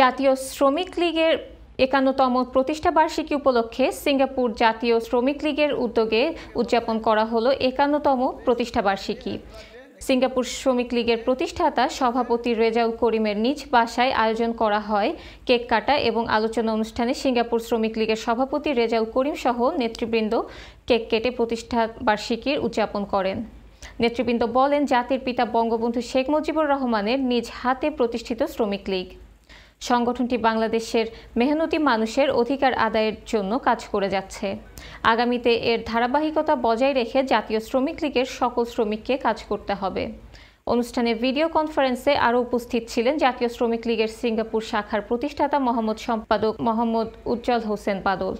জাতীয় শ্রমিক লীগের একান্নতম প্রতিষ্ঠা বার্ষিকী উপলক্ষে সিঙ্গাপুর জাতীয় শ্রমিক লীগের উদ্যোগে উদযাপন করা হলো একান্নতম প্রতিষ্ঠা বার্ষিকী সিঙ্গাপুর শ্রমিক লীগের প্রতিষ্ঠাতা সভাপতি রেজাউল করিমের নিজ বাসায় আয়োজন করা হয় কেক কাটা এবং আলোচনা অনুষ্ঠানে সিঙ্গাপুর শ্রমিক লীগের সভাপতি রেজাউল করিম সহ নেতৃবৃন্দ কেক কেটে প্রতিষ্ঠা বার্ষিকীর উদযাপন করেন নেতৃবৃন্দ বলেন জাতির পিতা বঙ্গবন্ধু শেখ মুজিবুর রহমানের নিজ হাতে প্রতিষ্ঠিত শ্রমিক লীগ সংগঠনটি বাংলাদেশের মেহনতি মানুষের অধিকার আদায়ের জন্য কাজ করে যাচ্ছে আগামীতে এর ধারাবাহিকতা বজায় রেখে জাতীয় শ্রমিক লীগের সকল শ্রমিককে কাজ করতে হবে অনুষ্ঠানে ভিডিও কনফারেন্সে আরও উপস্থিত ছিলেন জাতীয় শ্রমিক লীগের সিঙ্গাপুর শাখার প্রতিষ্ঠাতা মোহাম্মদ সম্পাদক মোহাম্মদ উজ্জ্বল হোসেন বাদল